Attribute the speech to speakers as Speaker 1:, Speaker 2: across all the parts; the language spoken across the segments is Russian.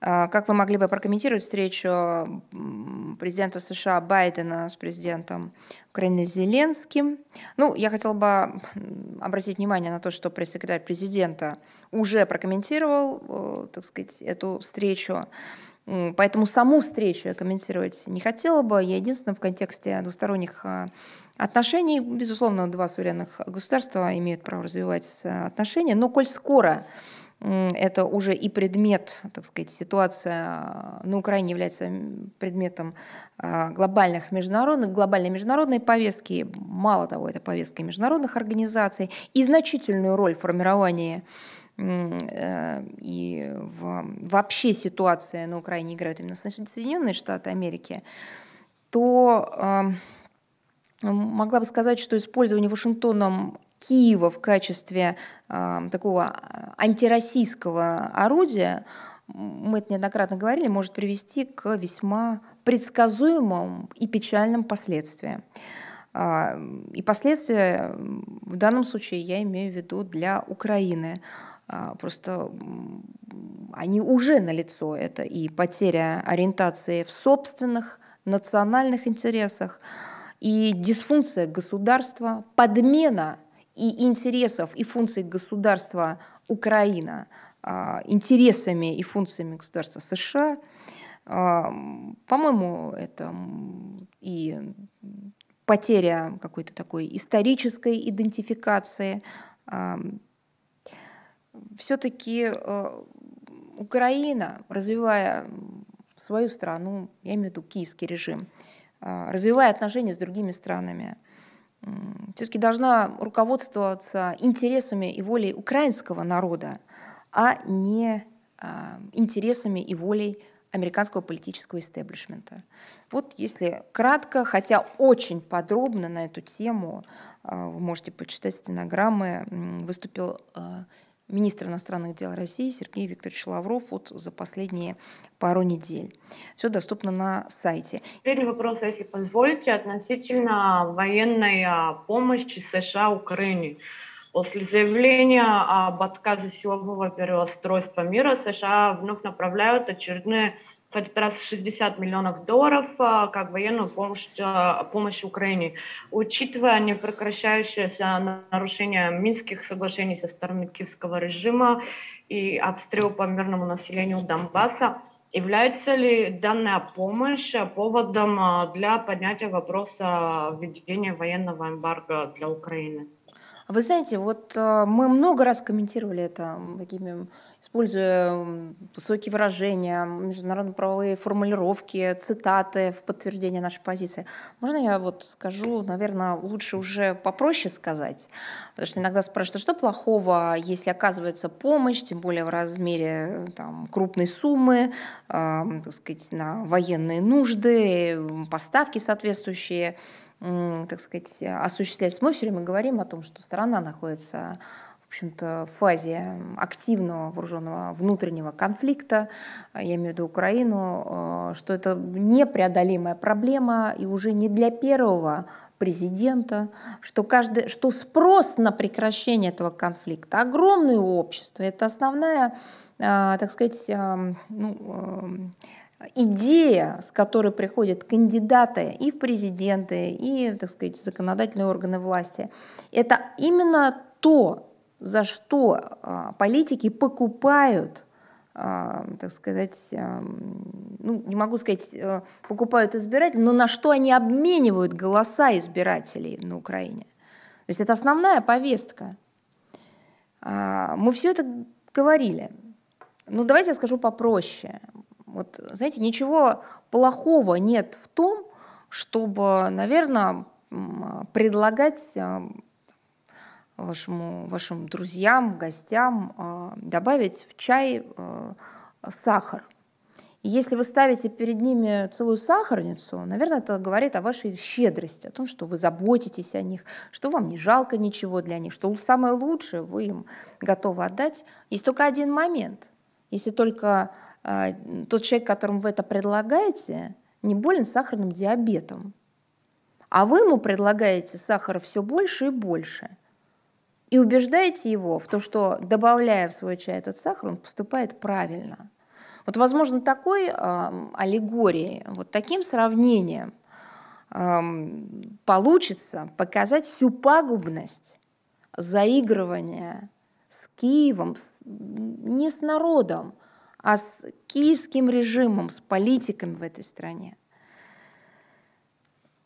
Speaker 1: А, как вы могли бы прокомментировать встречу президента США Байдена с президентом Украины Зеленским? Ну, я хотела бы обратить внимание на то, что пресс-секретарь президента уже прокомментировал, э, так сказать, эту встречу. Поэтому саму встречу я комментировать не хотела бы. Я единственное в контексте двусторонних а, отношений, безусловно, два суверенных государства имеют право развивать э, отношения, но коль скоро это уже и предмет, так сказать, ситуация а, на Украине является предметом а, глобальных международных, глобальной международной повестки, мало того, это повестка международных организаций, и значительную роль в формировании э, и в, вообще ситуация на Украине играют именно Соединенные Штаты Америки, то могла бы сказать, что использование Вашингтоном Киева в качестве э, такого а, антироссийского орудия, мы это неоднократно говорили, может привести к весьма предсказуемым и печальным последствиям. А, и последствия в данном случае я имею в виду для Украины. А, просто они уже налицо. Это и потеря ориентации в собственных национальных интересах, и дисфункция государства, подмена и интересов и функций государства Украина а, интересами и функциями государства США, а, по-моему, это и потеря какой-то такой исторической идентификации. А, Все-таки Украина, развивая свою страну, я имею в виду киевский режим, развивая отношения с другими странами, все-таки должна руководствоваться интересами и волей украинского народа, а не а, интересами и волей американского политического истеблишмента. Вот если кратко, хотя очень подробно на эту тему, а, вы можете почитать стенограммы, выступил а, министр иностранных дел России Сергей Викторович Лавров вот за последние пару недель. Все доступно на сайте. Теперь вопрос, если позволите, относительно военной а, помощи США Украине. После заявления об отказе силового переустройства мира США вновь направляют очередные в этот раз 60 миллионов долларов э, как военную помощь, э, помощь Украине. Учитывая непрекращающееся нарушение Минских соглашений со стороны киевского режима и обстрел по мирному населению Донбасса, является ли данная помощь э, поводом для поднятия вопроса введения военного эмбарго для Украины? Вы знаете, вот э, мы много раз комментировали это, такими, используя высокие выражения, международно-правовые формулировки, цитаты в подтверждение нашей позиции. Можно я вот скажу, наверное, лучше уже попроще сказать? Потому что иногда спрашивают, а что плохого, если оказывается помощь, тем более в размере э, там, крупной суммы, э, так сказать, на военные нужды, поставки соответствующие, так сказать, осуществляется. Мы все время говорим о том, что страна находится в общем-то, в фазе активного вооруженного внутреннего конфликта, я имею в виду Украину, э, что это непреодолимая проблема и уже не для первого президента, что, каждый, что спрос на прекращение этого конфликта огромный у общества. Это основная, э, так сказать, эм, ну, эм, идея, с которой приходят кандидаты и в президенты, и, так сказать, в законодательные органы власти, это именно то, за что а, политики покупают а, так сказать, а, ну, не могу сказать, э, покупают избирателей. но на что они обменивают голоса избирателей на Украине. То есть это основная повестка. Мы все это говорили. Ну, давайте я скажу попроще. Вот, знаете, ничего плохого нет в том, чтобы, наверное, предлагать э, вашему, вашим друзьям, гостям э, добавить в чай э, сахар. И если вы ставите перед ними целую сахарницу, наверное, это говорит о вашей щедрости, о том, что вы заботитесь о них, что вам не жалко ничего для них, что самое лучшее вы им готовы отдать. Есть только один момент. Если только а, тот человек, которому вы это предлагаете, не болен сахарным диабетом. А вы ему предлагаете сахара все больше и больше. И убеждаете его в то, что добавляя в свой чай этот сахар, он поступает правильно. Вот, возможно, такой э, аллегорией, вот таким сравнением э, получится показать всю пагубность заигрывания с Киевом, с, не с народом, а с киевским режимом, с политиками в этой стране.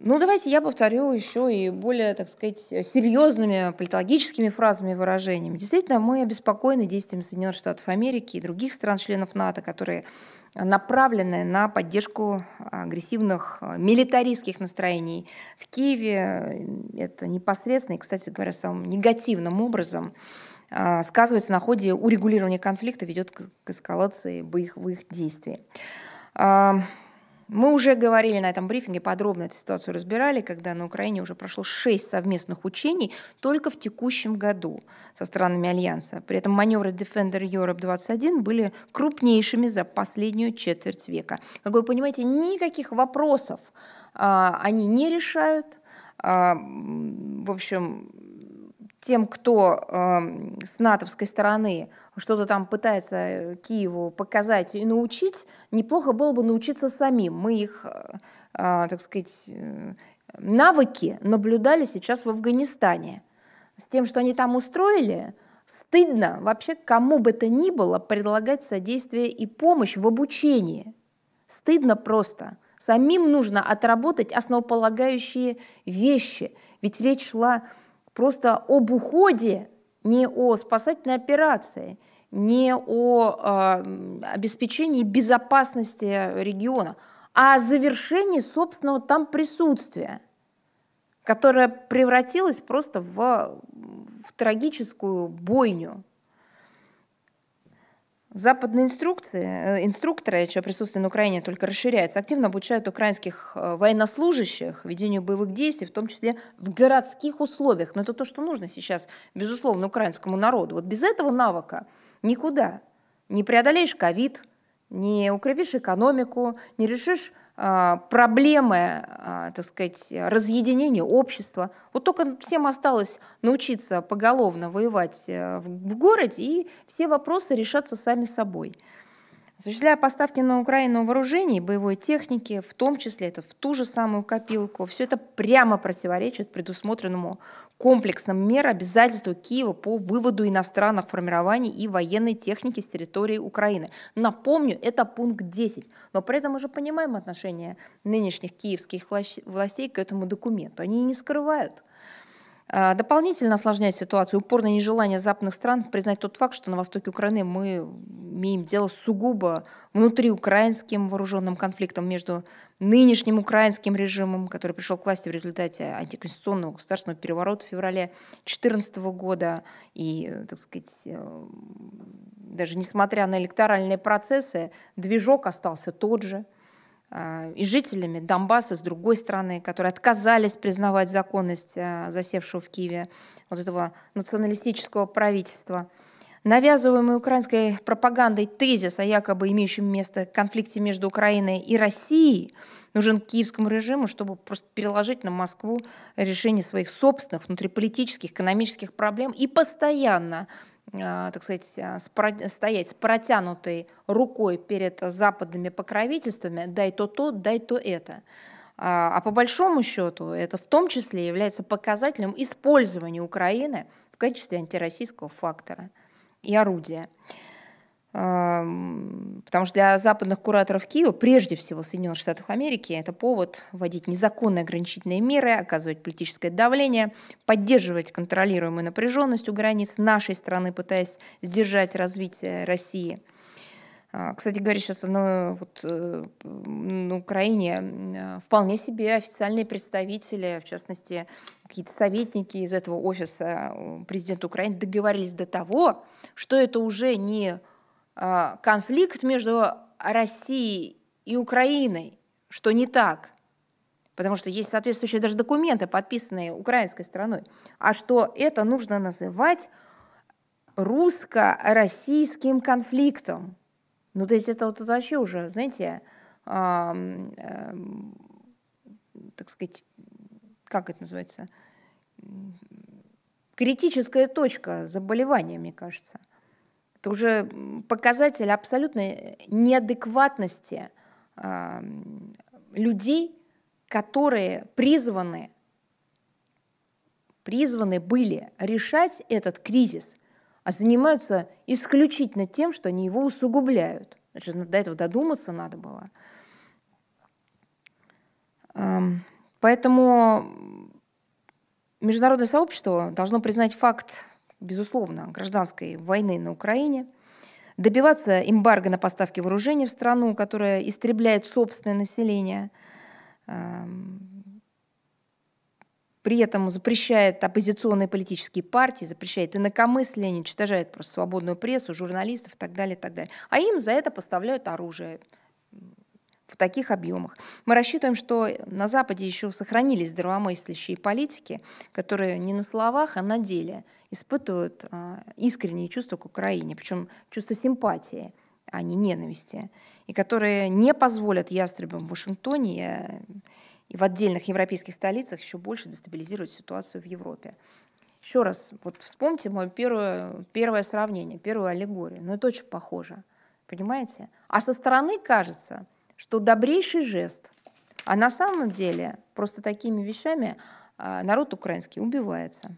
Speaker 1: Ну, давайте я повторю еще и более, так сказать, серьезными политологическими фразами и выражениями. Действительно, мы обеспокоены действиями Соединенных Штатов Америки и других стран-членов НАТО, которые направлены на поддержку агрессивных милитаристских настроений в Киеве. Это непосредственно и, кстати говоря, самым негативным образом а, сказывается на ходе урегулирования конфликта, ведет к эскалации боевых действий. А, мы уже говорили на этом брифинге, подробно эту ситуацию разбирали, когда на Украине уже прошло шесть совместных учений только в текущем году со странами Альянса. При этом маневры Defender Europe 21 были крупнейшими за последнюю четверть века. Как вы понимаете, никаких вопросов а, они не решают. А, в общем, тем, кто э, с натовской стороны что-то там пытается э, Киеву показать и научить, неплохо было бы научиться самим. Мы их, э, э так сказать, э, навыки наблюдали сейчас в Афганистане. С тем, что они там устроили, стыдно вообще кому бы то ни было предлагать содействие и помощь в обучении. Стыдно просто. Самим нужно отработать основополагающие вещи. Ведь речь шла просто об уходе, не о спасательной операции, не о э, обеспечении безопасности региона, а о завершении собственного там присутствия, которое превратилось просто в, в трагическую бойню. Западные инструкции, э, инструкторы, чье присутствие на Украине только расширяется, активно обучают украинских э, военнослужащих ведению боевых действий, в том числе в городских условиях. Но это то, что нужно сейчас, безусловно, украинскому народу. Вот без этого навыка никуда. Не преодолеешь ковид, не укрепишь экономику, не решишь а, проблемы, а, так сказать, разъединения общества. Вот только всем осталось научиться поголовно воевать э, в городе, и все вопросы решатся сами собой. Осуществляя поставки на Украину вооружений, боевой техники, в том числе это в ту же самую копилку, все это прямо противоречит предусмотренному комплексным мер обязательству Киева по выводу иностранных формирований и военной техники с территории Украины. Напомню, это пункт 10. Но при этом уже понимаем отношение нынешних киевских властей к этому документу. Они и не скрывают. А, дополнительно осложняет ситуацию упорное нежелание западных стран признать тот факт, что на востоке Украины мы имеем дело с сугубо внутриукраинским вооруженным конфликтом между нынешним украинским режимом, который пришел к власти в результате антиконституционного государственного переворота в феврале 2014 года, и, так сказать, э, даже несмотря на электоральные процессы, движок остался тот же – а, и жителями Донбасса, с другой стороны, которые отказались признавать законность а, засевшего в Киеве вот этого националистического правительства. Навязываемый украинской пропагандой тезис о якобы имеющем место конфликте между Украиной и Россией нужен киевскому режиму, чтобы просто переложить на Москву решение своих собственных внутриполитических, экономических проблем и постоянно а, так сказать, а, стоять с протянутой рукой перед западными покровительствами, дай то то, дай то это. А, а по большому счету это в том числе является показателем использования Украины в качестве антироссийского фактора и орудия. Потому что для западных кураторов Киева, прежде всего Соединенных Штатов Америки, это повод вводить незаконные ограничительные меры, оказывать политическое давление, поддерживать контролируемую напряженность у границ нашей страны, пытаясь сдержать развитие России. А, кстати говоря, сейчас на, ну, вот, э, на Украине э, вполне себе официальные представители, в частности, какие-то советники из этого офиса э, президента Украины договорились до того, что это уже не а, конфликт между Россией и Украиной, что не так, потому что есть соответствующие даже документы, подписанные украинской стороной, а что это нужно называть русско-российским конфликтом. Ну, то есть это вот это вообще уже, знаете, э, э, так сказать, как это называется, критическая точка заболевания, мне кажется. Это уже показатель абсолютной неадекватности а, людей, которые призваны, призваны были решать этот кризис, а занимаются исключительно тем, что они его усугубляют. Значит, до этого додуматься надо было. Поэтому международное сообщество должно признать факт безусловно, гражданской войны на Украине, добиваться эмбарго на поставки вооружений в страну, которая истребляет собственное население, эм, при этом запрещает оппозиционные политические партии, запрещает инакомыслие, уничтожает просто свободную прессу, журналистов и так далее, и так далее. А им за это поставляют оружие в таких объемах. Мы рассчитываем, что на Западе еще сохранились здравомыслящие политики, которые не на словах, а на деле испытывают а, искренние чувства к Украине, причем чувство симпатии а не ненависти, и которые не позволят ястребам в Вашингтоне э, и в отдельных европейских столицах еще больше дестабилизировать ситуацию в Европе. Еще раз, вот вспомните мое первое, первое сравнение, первую аллегорию. Но ну, это очень похоже, понимаете? А со стороны кажется, что добрейший жест. А на самом деле просто такими вещами а, народ украинский убивается.